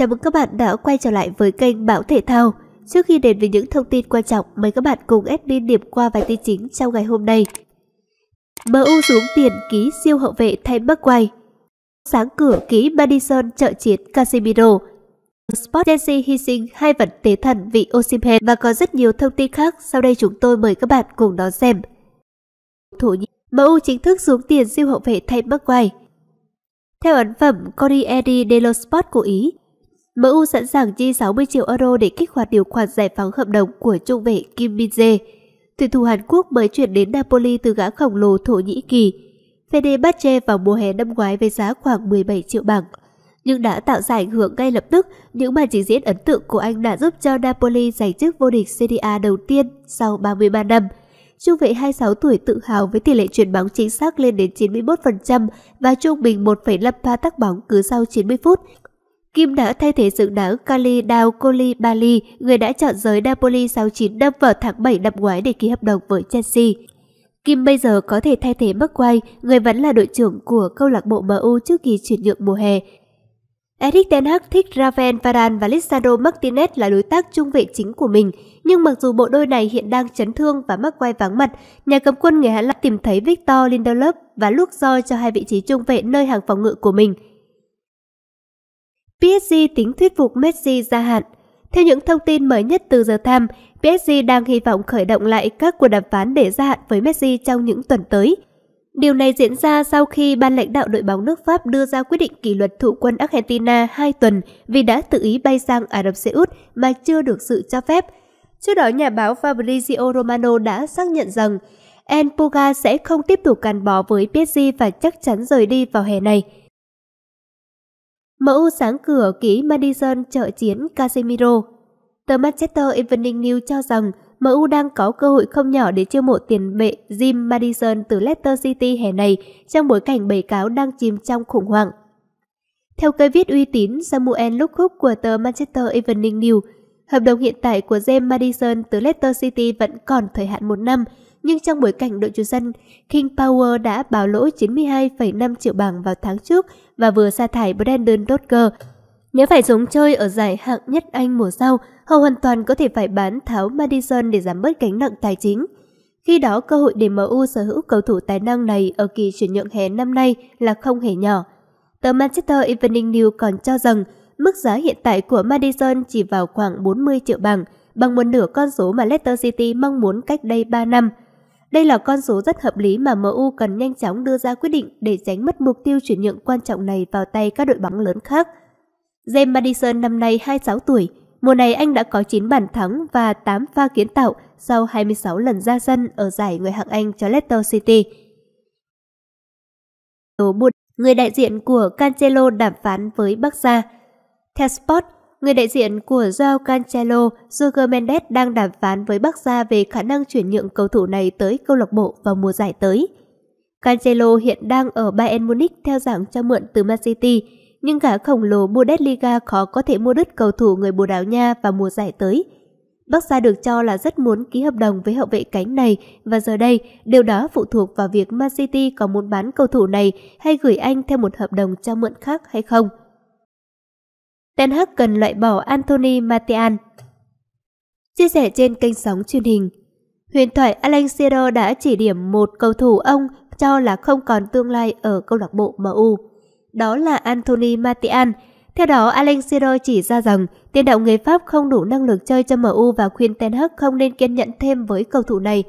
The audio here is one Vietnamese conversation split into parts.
Chào mừng các bạn đã quay trở lại với kênh bảo Thể Thao. Trước khi đến với những thông tin quan trọng, mời các bạn cùng admin điểm qua vài tin chính trong ngày hôm nay. MU xuống tiền ký siêu hậu vệ thay Maguire. Sáng cửa ký Madison trợ chiến Casemiro. Sport Chelsea hy sinh hai vật tế thần vị Osimhen và có rất nhiều thông tin khác. Sau đây chúng tôi mời các bạn cùng đón xem. Thổ Nhĩ MU chính thức xuống tiền siêu hậu vệ thay Maguire. Theo ấn phẩm Corriere dello Sport của Ý, MU sẵn sàng chi 60 triệu euro để kích hoạt điều khoản giải phóng hợp đồng của trung vệ Kim Min Jae. Tuyển thủ Hàn Quốc mới chuyển đến Napoli từ gã khổng lồ Thổ Nhĩ Kỳ. Fenerbahce vào mùa hè năm ngoái với giá khoảng 17 triệu bảng, nhưng đã tạo ra ảnh hưởng ngay lập tức. Những màn trình diễn ấn tượng của anh đã giúp cho Napoli giành chức vô địch Serie A đầu tiên sau 33 năm. Trung vệ 26 tuổi tự hào với tỷ lệ chuyển bóng chính xác lên đến 91% và trung bình 1,5 pha tắc bóng cứ sau 90 phút, Kim đã thay thế dự đá Kali Dao Koli Bali, người đã chọn giới Napoli 69 năm vào tháng 7 năm ngoái để ký hợp đồng với Chelsea. Kim bây giờ có thể thay thế Maguire, người vẫn là đội trưởng của câu lạc bộ MU trước kỳ chuyển nhượng mùa hè. Eric Ten Hag thích Raven Varane và Lisandro Martinez là đối tác trung vệ chính của mình, nhưng mặc dù bộ đôi này hiện đang chấn thương và mắc quay vắng mặt, nhà cầm quân người Hà Lan tìm thấy Victor Lindelof và Luke Joy cho hai vị trí trung vệ nơi hàng phòng ngự của mình – PSG tính thuyết phục Messi gia hạn. Theo những thông tin mới nhất từ giờ Time, PSG đang hy vọng khởi động lại các cuộc đàm phán để gia hạn với Messi trong những tuần tới. Điều này diễn ra sau khi ban lãnh đạo đội bóng nước Pháp đưa ra quyết định kỷ luật thủ quân Argentina 2 tuần vì đã tự ý bay sang Ả Rập Xê Út mà chưa được sự cho phép. Trước đó, nhà báo Fabrizio Romano đã xác nhận rằng En Puga sẽ không tiếp tục gắn bó với PSG và chắc chắn rời đi vào hè này. MU sáng cửa ký Madison trợ chiến Casemiro. Tờ Manchester Evening News cho rằng MU đang có cơ hội không nhỏ để chiêu mộ tiền vệ Jim Madison từ Leicester City hè này trong bối cảnh bầy cáo đang chìm trong khủng hoảng. Theo cây viết uy tín Samuel Lukhook của tờ Manchester Evening News, hợp đồng hiện tại của James Madison từ Leicester City vẫn còn thời hạn một năm – nhưng trong bối cảnh đội chủ sân, King Power đã báo lỗ 92,5 triệu bảng vào tháng trước và vừa sa thải Brandon Rodger. Nếu phải xuống chơi ở giải hạng nhất Anh mùa sau, họ hoàn toàn có thể phải bán tháo Madison để giảm bớt gánh nặng tài chính. Khi đó, cơ hội để MU sở hữu cầu thủ tài năng này ở kỳ chuyển nhượng hè năm nay là không hề nhỏ. Tờ Manchester Evening News còn cho rằng mức giá hiện tại của Madison chỉ vào khoảng 40 triệu bảng, bằng một nửa con số mà Leicester City mong muốn cách đây 3 năm – đây là con số rất hợp lý mà MU cần nhanh chóng đưa ra quyết định để tránh mất mục tiêu chuyển nhượng quan trọng này vào tay các đội bóng lớn khác. James Madison năm nay 26 tuổi, mùa này anh đã có 9 bàn thắng và 8 pha kiến tạo sau 26 lần ra sân ở giải Ngoại hạng Anh cho Leicester City. Người đại diện của Cancelo đàm phán với Barca. Theo Sport, người đại diện của Joao Cancelo, Roger Mendes đang đàm phán với Bắc Gia về khả năng chuyển nhượng cầu thủ này tới câu lạc bộ vào mùa giải tới. Cancelo hiện đang ở Bayern Munich theo dạng cho mượn từ Man City, nhưng cả khổng lồ Bundesliga khó có thể mua đứt cầu thủ người Bồ Đào Nha vào mùa giải tới. Bắc Sa được cho là rất muốn ký hợp đồng với hậu vệ cánh này và giờ đây điều đó phụ thuộc vào việc Man City có muốn bán cầu thủ này hay gửi anh theo một hợp đồng cho mượn khác hay không. Ten Hag cần loại bỏ Anthony Martial. Chia sẻ trên kênh sóng truyền hình, huyền thoại Alan Siro đã chỉ điểm một cầu thủ ông cho là không còn tương lai ở câu lạc bộ MU. Đó là Anthony Martial. Theo đó, Alan Siro chỉ ra rằng tiền đạo người Pháp không đủ năng lực chơi cho MU và khuyên Ten Hag không nên kiên nhẫn thêm với cầu thủ này.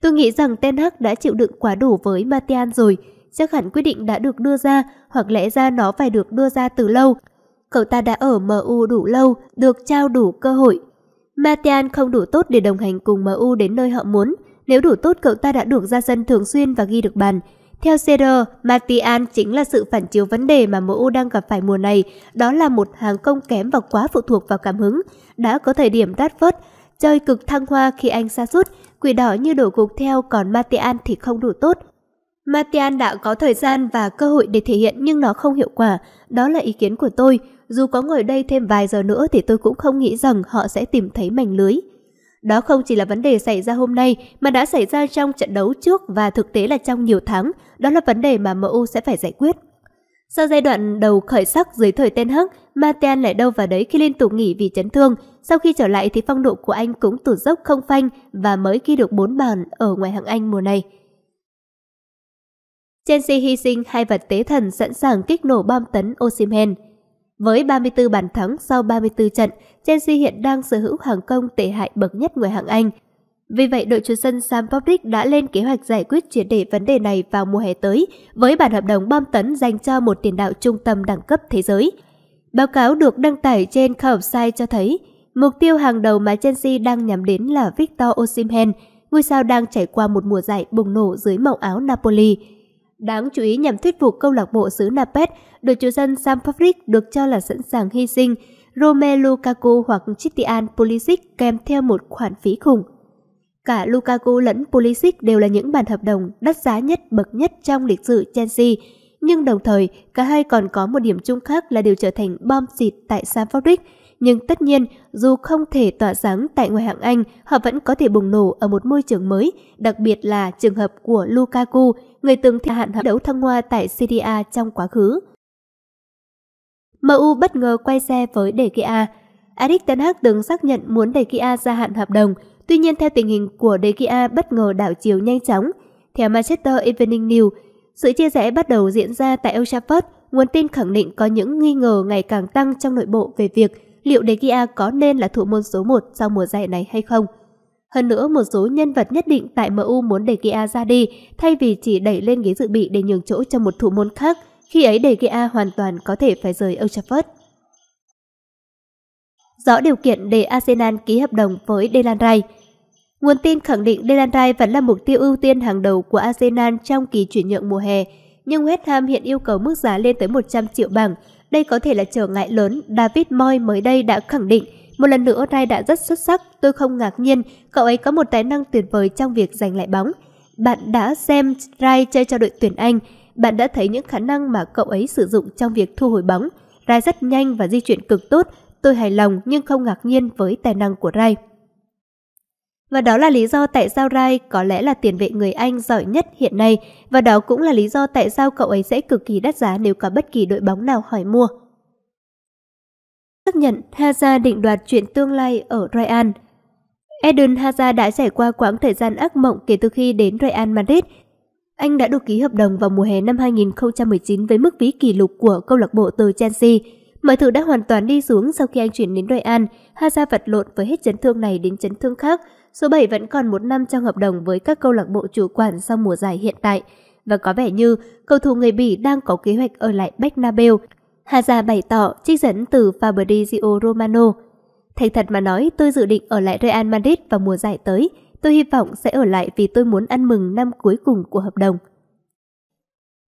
Tôi nghĩ rằng Ten Hag đã chịu đựng quá đủ với Martial rồi, chắc hẳn quyết định đã được đưa ra, hoặc lẽ ra nó phải được đưa ra từ lâu, cậu ta đã ở MU đủ lâu, được trao đủ cơ hội. Martian không đủ tốt để đồng hành cùng MU đến nơi họ muốn. Nếu đủ tốt, cậu ta đã được ra sân thường xuyên và ghi được bàn. Theo CR, Martian chính là sự phản chiếu vấn đề mà MU đang gặp phải mùa này, đó là một hàng công kém và quá phụ thuộc vào cảm hứng. Đã có thời điểm đắt Radford chơi cực thăng hoa khi anh xa sút, quỷ đỏ như đổ gục theo còn Martian thì không đủ tốt. Matian đã có thời gian và cơ hội để thể hiện nhưng nó không hiệu quả. Đó là ý kiến của tôi. Dù có ngồi đây thêm vài giờ nữa thì tôi cũng không nghĩ rằng họ sẽ tìm thấy mảnh lưới. Đó không chỉ là vấn đề xảy ra hôm nay mà đã xảy ra trong trận đấu trước và thực tế là trong nhiều tháng. Đó là vấn đề mà MU sẽ phải giải quyết. Sau giai đoạn đầu khởi sắc dưới thời Ten Hag, Martial lại đâu vào đấy khi liên tục nghỉ vì chấn thương. Sau khi trở lại thì phong độ của anh cũng tụt dốc không phanh và mới ghi được 4 bàn ở ngoài hạng Anh mùa này. Chelsea hy sinh hai vật tế thần sẵn sàng kích nổ bom tấn Osimhen. Với 34 bàn thắng sau 34 trận, Chelsea hiện đang sở hữu hàng công tệ hại bậc nhất ngoài hạng Anh. Vì vậy, đội chủ sân Sam Public đã lên kế hoạch giải quyết triệt để vấn đề này vào mùa hè tới với bản hợp đồng bom tấn dành cho một tiền đạo trung tâm đẳng cấp thế giới. Báo cáo được đăng tải trên Khảo cho thấy, mục tiêu hàng đầu mà Chelsea đang nhắm đến là Victor Osimhen, ngôi sao đang trải qua một mùa giải bùng nổ dưới màu áo Napoli. Đáng chú ý nhằm thuyết phục câu lạc bộ xứ Napet, đội chủ sân Sam Fabric được cho là sẵn sàng hy sinh Romelu Lukaku hoặc Christian Pulisic kèm theo một khoản phí khủng. Cả Lukaku lẫn Pulisic đều là những bản hợp đồng đắt giá nhất bậc nhất trong lịch sử Chelsea, nhưng đồng thời cả hai còn có một điểm chung khác là đều trở thành bom xịt tại Sam Fabric – nhưng tất nhiên, dù không thể tỏa sáng tại ngoại hạng Anh, họ vẫn có thể bùng nổ ở một môi trường mới, đặc biệt là trường hợp của Lukaku, người từng thi hạn hợp đấu thăng hoa tại Serie trong quá khứ. MU bất ngờ quay xe với De Gea. Eric Ten Hag từng xác nhận muốn De Gea gia hạn hợp đồng, tuy nhiên theo tình hình của De Gea bất ngờ đảo chiều nhanh chóng. Theo Manchester Evening News, sự chia rẽ bắt đầu diễn ra tại Old Trafford, nguồn tin khẳng định có những nghi ngờ ngày càng tăng trong nội bộ về việc liệu De Gea có nên là thủ môn số 1 sau mùa giải này hay không. Hơn nữa, một số nhân vật nhất định tại MU muốn De Gea ra đi, thay vì chỉ đẩy lên ghế dự bị để nhường chỗ cho một thủ môn khác, khi ấy De Gea hoàn toàn có thể phải rời Old Trafford. Rõ điều kiện để Arsenal ký hợp đồng với Delan Rice. Nguồn tin khẳng định Delan Rice vẫn là mục tiêu ưu tiên hàng đầu của Arsenal trong kỳ chuyển nhượng mùa hè, nhưng West Ham hiện yêu cầu mức giá lên tới 100 triệu bảng, đây có thể là trở ngại lớn, David Moy mới đây đã khẳng định. Một lần nữa Rai đã rất xuất sắc, tôi không ngạc nhiên, cậu ấy có một tài năng tuyệt vời trong việc giành lại bóng. Bạn đã xem Rai chơi cho đội tuyển Anh, bạn đã thấy những khả năng mà cậu ấy sử dụng trong việc thu hồi bóng. Rai rất nhanh và di chuyển cực tốt, tôi hài lòng nhưng không ngạc nhiên với tài năng của Rai. Và đó là lý do tại sao Rai có lẽ là tiền vệ người Anh giỏi nhất hiện nay và đó cũng là lý do tại sao cậu ấy sẽ cực kỳ đắt giá nếu có bất kỳ đội bóng nào hỏi mua. Xác nhận Hazard định đoạt chuyện tương lai ở Real Eden Hazard đã trải qua quãng thời gian ác mộng kể từ khi đến Real Madrid. Anh đã được ký hợp đồng vào mùa hè năm 2019 với mức phí kỷ lục của câu lạc bộ từ Chelsea. Mọi thứ đã hoàn toàn đi xuống sau khi anh chuyển đến Real. Hazard vật lộn với hết chấn thương này đến chấn thương khác – số 7 vẫn còn một năm trong hợp đồng với các câu lạc bộ chủ quản sau mùa giải hiện tại và có vẻ như cầu thủ người Bỉ đang có kế hoạch ở lại Bernabeu. Haza bày tỏ trích dẫn từ Fabrizio Romano. Thành thật mà nói, tôi dự định ở lại Real Madrid vào mùa giải tới. Tôi hy vọng sẽ ở lại vì tôi muốn ăn mừng năm cuối cùng của hợp đồng.